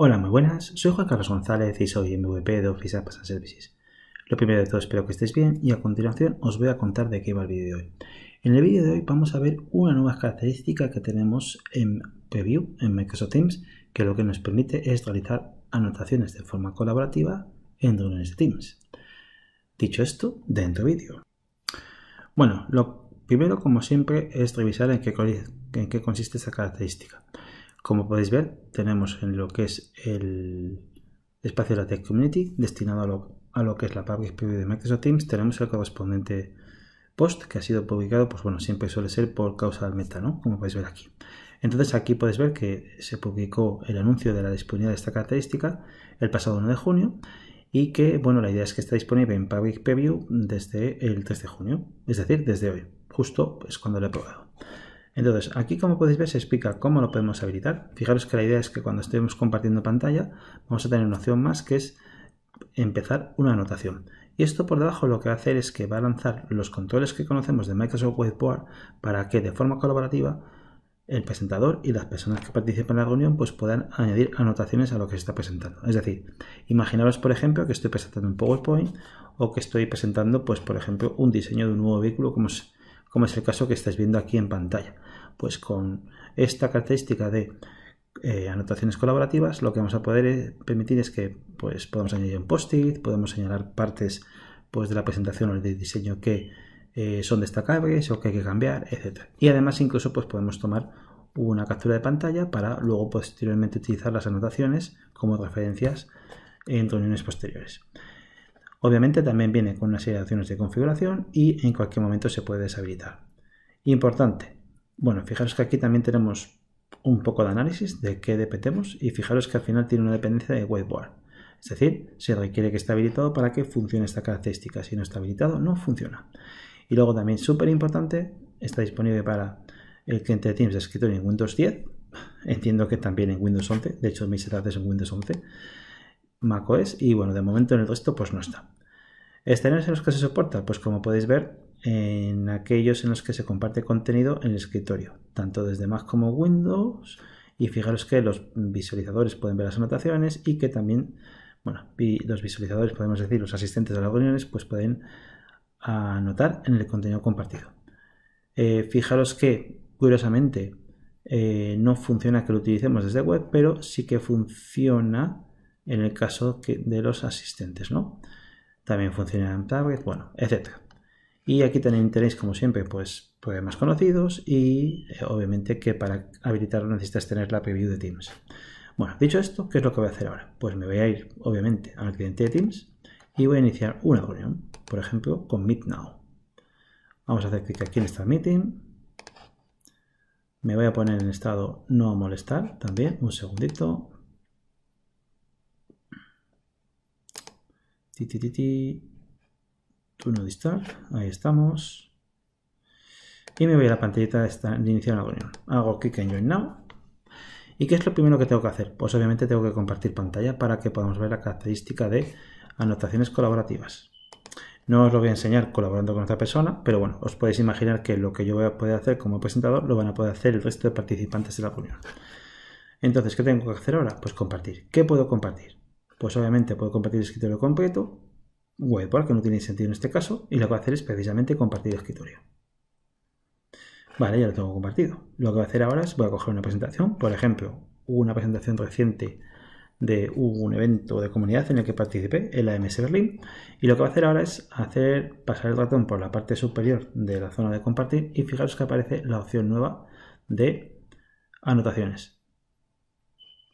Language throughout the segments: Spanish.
Hola, muy buenas. Soy Juan Carlos González y soy MVP de Office Apps and Services. Lo primero de todo, espero que estéis bien y a continuación os voy a contar de qué va el vídeo de hoy. En el vídeo de hoy vamos a ver una nueva característica que tenemos en Preview, en Microsoft Teams, que lo que nos permite es realizar anotaciones de forma colaborativa en reuniones de Teams. Dicho esto, dentro vídeo. Bueno, lo primero, como siempre, es revisar en qué, en qué consiste esta característica. Como podéis ver, tenemos en lo que es el espacio de la Tech Community destinado a lo, que es la Public Preview de Microsoft Teams, tenemos el correspondiente post que ha sido publicado, pues bueno, siempre suele ser por causa del meta, ¿no? Como podéis ver aquí. Entonces aquí podéis ver que se publicó el anuncio de la disponibilidad de esta característica el pasado 1 de junio y que, bueno, la idea es que está disponible en Public Preview desde el 3 de junio, es decir, desde hoy, justo es pues, cuando lo he probado. Entonces, aquí como podéis ver se explica cómo lo podemos habilitar. Fijaros que la idea es que cuando estemos compartiendo pantalla vamos a tener una opción más que es empezar una anotación. Y esto por debajo lo que va a hacer es que va a lanzar los controles que conocemos de Microsoft Whiteboard para que de forma colaborativa el presentador y las personas que participan en la reunión pues puedan añadir anotaciones a lo que se está presentando. Es decir, imaginaros por ejemplo que estoy presentando un PowerPoint o que estoy presentando pues por ejemplo un diseño de un nuevo vehículo como es el caso que estáis viendo aquí en pantalla. Pues con esta característica de eh, anotaciones colaborativas, lo que vamos a poder eh, permitir es que pues, podamos añadir un post-it, podemos señalar partes pues, de la presentación o de diseño que eh, son destacables o que hay que cambiar, etc. Y además incluso pues, podemos tomar una captura de pantalla para luego posteriormente utilizar las anotaciones como referencias en reuniones posteriores. Obviamente también viene con una serie de opciones de configuración y en cualquier momento se puede deshabilitar. Importante, bueno, fijaros que aquí también tenemos un poco de análisis de qué dependemos y fijaros que al final tiene una dependencia de whiteboard. Es decir, se requiere que esté habilitado para que funcione esta característica. Si no está habilitado, no funciona. Y luego también, súper importante, está disponible para el cliente de Teams de escritorio en Windows 10. Entiendo que también en Windows 11. De hecho, mis es en Windows 11. macOS. Y bueno, de momento en el resto pues no está. ¿Están en los que se soporta? Pues como podéis ver, en aquellos en los que se comparte contenido en el escritorio, tanto desde Mac como Windows. Y fijaros que los visualizadores pueden ver las anotaciones y que también, bueno, los visualizadores, podemos decir, los asistentes de las reuniones, pues pueden anotar en el contenido compartido. Eh, fijaros que, curiosamente, eh, no funciona que lo utilicemos desde web, pero sí que funciona en el caso que de los asistentes, ¿no? También funciona en Tablet, bueno, etcétera. Y aquí tenéis, como siempre, pues problemas conocidos y eh, obviamente que para habilitarlo necesitas tener la preview de Teams. Bueno, dicho esto, ¿qué es lo que voy a hacer ahora? Pues me voy a ir, obviamente, al cliente de Teams y voy a iniciar una reunión, por ejemplo, con Meet Now. Vamos a hacer clic aquí en Start Meeting. Me voy a poner en estado no molestar también, un segundito. Ti, turno start, ahí estamos. Y me voy a la pantallita de, iniciar la reunión. Hago clic en Join Now. ¿Y qué es lo primero que tengo que hacer? Pues obviamente tengo que compartir pantalla para que podamos ver la característica de anotaciones colaborativas. No os lo voy a enseñar colaborando con otra persona, pero bueno, os podéis imaginar que lo que yo voy a poder hacer como presentador lo van a poder hacer el resto de participantes de la reunión. Entonces, ¿qué tengo que hacer ahora? Pues compartir. ¿Qué puedo compartir? Pues obviamente puedo compartir el escritorio completo, porque que no tiene sentido en este caso, y lo que va a hacer es precisamente compartir escritorio. Vale, ya lo tengo compartido. Lo que va a hacer ahora es voy a coger una presentación, por ejemplo, una presentación reciente de un evento de comunidad en el que participé, en la MS Berlín, y lo que va a hacer ahora es hacer pasar el ratón por la parte superior de la zona de compartir y fijaros que aparece la opción nueva de anotaciones.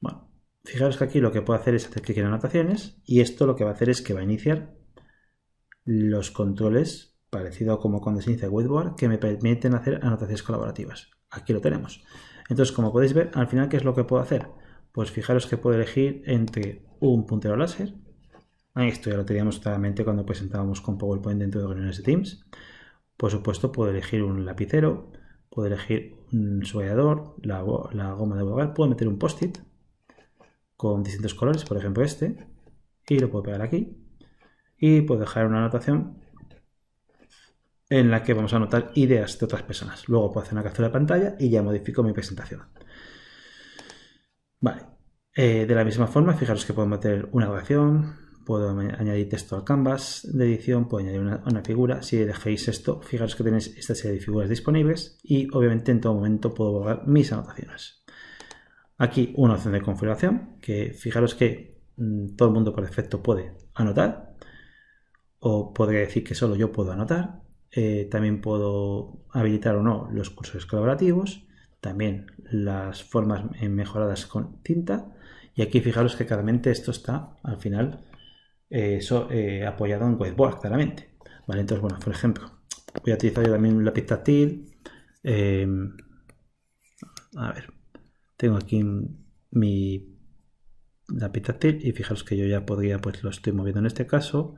Bueno, fijaros que aquí lo que puedo hacer es hacer clic en anotaciones y esto lo que va a hacer es que va a iniciar los controles, parecido como con Design Webboard, que me permiten hacer anotaciones colaborativas. Aquí lo tenemos. Entonces, como podéis ver, al final, ¿qué es lo que puedo hacer? Pues fijaros que puedo elegir entre un puntero láser, esto ya lo teníamos totalmente cuando presentábamos con PowerPoint dentro de reuniones de Teams, por supuesto puedo elegir un lapicero, puedo elegir un subrayador, la, goma de borrar, puedo meter un post-it con distintos colores, por ejemplo este, y lo puedo pegar aquí, y puedo dejar una anotación en la que vamos a anotar ideas de otras personas. Luego puedo hacer una captura de pantalla y ya modifico mi presentación. Vale. Eh, de la misma forma, fijaros que puedo meter una grabación, puedo añadir texto al canvas de edición, puedo añadir una, figura. Si dejéis esto, fijaros que tenéis esta serie de figuras disponibles y obviamente en todo momento puedo borrar mis anotaciones. Aquí una opción de configuración, que fijaros que mm, todo el mundo por defecto puede anotar o podría decir que solo yo puedo anotar. Eh, también puedo habilitar o no los cursos colaborativos, también las formas mejoradas con tinta. Y aquí fijaros que claramente esto está al final eh, eh, apoyado en whiteboard, claramente. Vale, entonces, bueno, por ejemplo, voy a utilizar yo también un lápiz táctil. Em, a ver, tengo aquí mi lápiz táctil y fijaros que yo ya podría, pues lo estoy moviendo en este caso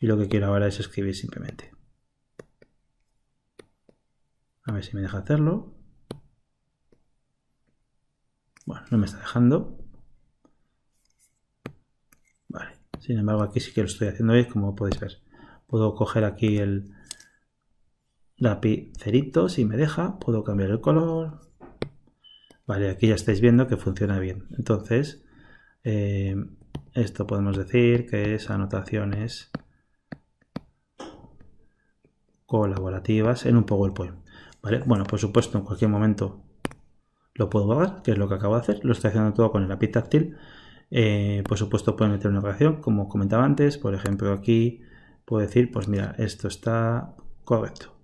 y lo que quiero ahora es escribir simplemente. A ver si me deja hacerlo. Bueno, no me está dejando. Vale. Sin embargo, aquí sí que lo estoy haciendo bien, como podéis ver. Puedo coger aquí el lapicerito, si me deja. Puedo cambiar el color. Vale, aquí ya estáis viendo que funciona bien. Entonces, eh, esto podemos decir que es anotaciones colaborativas en un PowerPoint. ¿Vale? Bueno, por supuesto, en cualquier momento lo puedo guardar, que es lo que acabo de hacer. Lo estoy haciendo todo con el lápiz táctil. Eh, por supuesto, puedo meter una reacción, como comentaba antes. Por ejemplo, aquí puedo decir, pues mira, esto está correcto.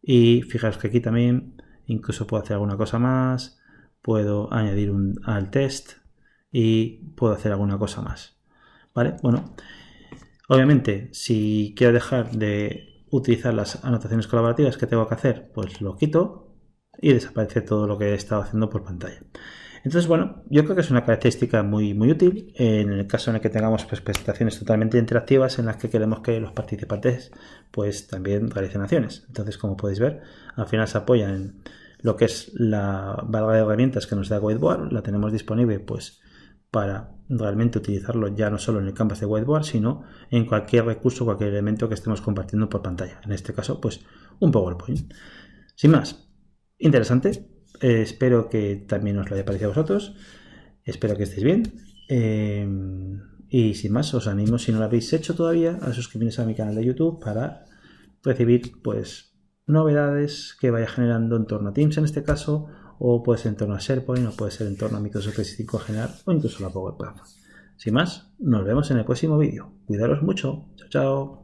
Y fijaros que aquí también incluso puedo hacer alguna cosa más. Puedo añadir un, al test y puedo hacer alguna cosa más. ¿Vale? Bueno, obviamente, si quiero dejar de utilizar las anotaciones colaborativas que tengo que hacer, pues lo quito y desaparece todo lo que he estado haciendo por pantalla. Entonces, bueno, yo creo que es una característica muy, muy útil en el caso en el que tengamos pues, presentaciones totalmente interactivas en las que queremos que los participantes pues también realicen acciones. Entonces, como podéis ver, al final se apoya en lo que es la barra de herramientas que nos da Whiteboard, la tenemos disponible pues para realmente utilizarlo ya no solo en el campus de whiteboard, sino en cualquier recurso, cualquier elemento que estemos compartiendo por pantalla. En este caso, pues un PowerPoint. Sin más, interesante. Eh, espero que también os lo haya parecido a vosotros. Espero que estéis bien. Eh, y sin más, os animo, si no lo habéis hecho todavía, a suscribirse a mi canal de YouTube para recibir pues novedades que vaya generando en torno a Teams en este caso o puede ser en torno a SharePoint, o puede ser en torno a Microsoft 365 general, o incluso la PowerPoint. Sin más, nos vemos en el próximo vídeo. Cuidaros mucho. Chao, chao.